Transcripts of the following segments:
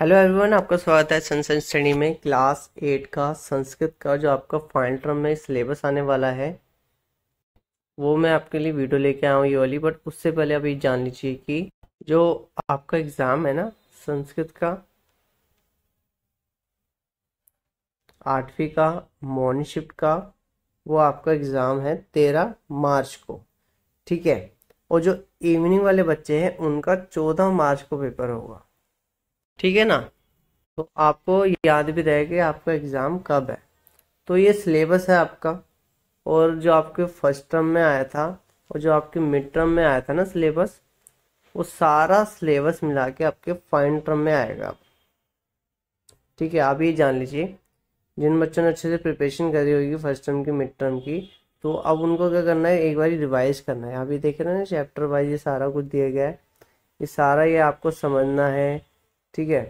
hello everyone आपका स्वागत है सनसन स्टडी में क्लास एट का संस्कृत का जो आपका फाइनल टर्म में सिलेबस आने वाला है वो मैं आपके लिए वीडियो लेके आया हूँ ये वाली बट उससे पहले आप ये जान लीजिए कि जो आपका एग्ज़ाम है ना संस्कृत का आठवीं का मॉर्निंग शिफ्ट का वो आपका एग्ज़ाम है तेरह मार्च को ठीक है और जो इवनिंग वाले बच्चे हैं उनका चौदह मार्च को पेपर होगा ठीक है ना तो आपको याद भी रहेगा आपका एग्ज़ाम कब है तो ये सिलेबस है आपका और जो आपके फर्स्ट टर्म में आया था और जो आपके मिड टर्म में आया था ना सिलेबस वो सारा सिलेबस मिला के आपके फाइन टर्म में आएगा ठीक है आप ये जान लीजिए जिन बच्चों ने अच्छे से प्रिपरेशन करी होगी फर्स्ट टर्म की मिड टर्म की तो अब उनको क्या करना है एक बार रिवाइज करना है अभी ये देख रहे हैं ना चैप्टर वाइज ये सारा कुछ दिया गया है ये सारा ये आपको समझना है ठीक है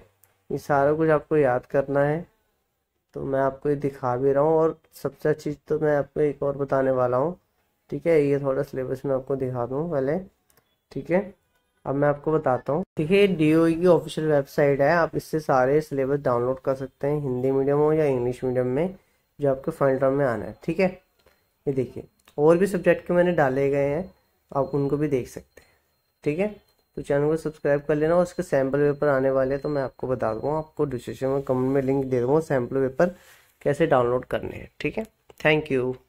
ये सारा कुछ आपको याद करना है तो मैं आपको ये दिखा भी रहा हूँ और सबसे अच्छी तो मैं आपको एक और बताने वाला हूँ ठीक है ये थोड़ा सिलेबस में आपको दिखा दूँ पहले ठीक है अब मैं आपको बताता हूँ ठीक है डी ओ e की ऑफिशियल वेबसाइट है आप इससे सारे सिलेबस डाउनलोड कर सकते हैं हिंदी मीडियम हो या इंग्लिश मीडियम में जो आपके फंड में आना है ठीक है ये देखिए और भी सब्जेक्ट के मैंने डाले गए हैं आप उनको भी देख सकते हैं ठीक है तो चैनल को सब्सक्राइब कर लेना और उसके सैम्पल पेपर आने वाले हैं तो मैं आपको बता दूँगा आपको डिस्क्रिप्शन में कमेंट में लिंक दे दूँगा सैम्पल पेपर कैसे डाउनलोड करने हैं ठीक है थैंक यू